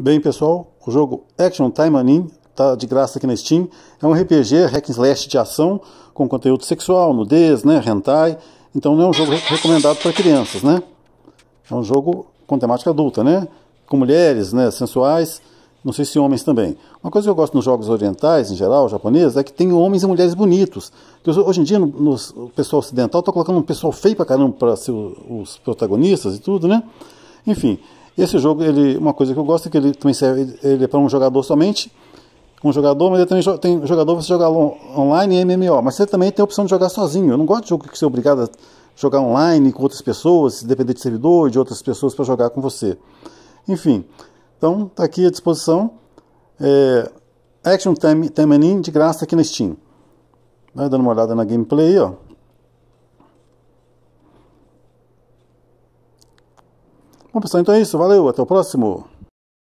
Bem, pessoal, o jogo Action Time Anin tá de graça aqui na Steam. É um RPG, hack and slash de ação, com conteúdo sexual, nudez, né, hentai. Então não é um jogo re recomendado para crianças, né? É um jogo com temática adulta, né? Com mulheres, né, sensuais, não sei se homens também. Uma coisa que eu gosto nos jogos orientais, em geral, japoneses, é que tem homens e mulheres bonitos. Porque hoje em dia, no, no, o pessoal ocidental está colocando um pessoal feio pra caramba para ser os protagonistas e tudo, né? Enfim, esse jogo, ele, uma coisa que eu gosto é que ele também serve ele é para um jogador somente, um jogador, mas ele também tem jogador você jogar online e MMO, mas você também tem a opção de jogar sozinho. Eu não gosto de jogo que você é obrigado a jogar online com outras pessoas, depender de servidor e de outras pessoas para jogar com você. Enfim, então está aqui à disposição. É, Action Time, In, de graça aqui na Steam. Vai dando uma olhada na gameplay, ó. Tá bom, pessoal, então é isso. Valeu, até o próximo.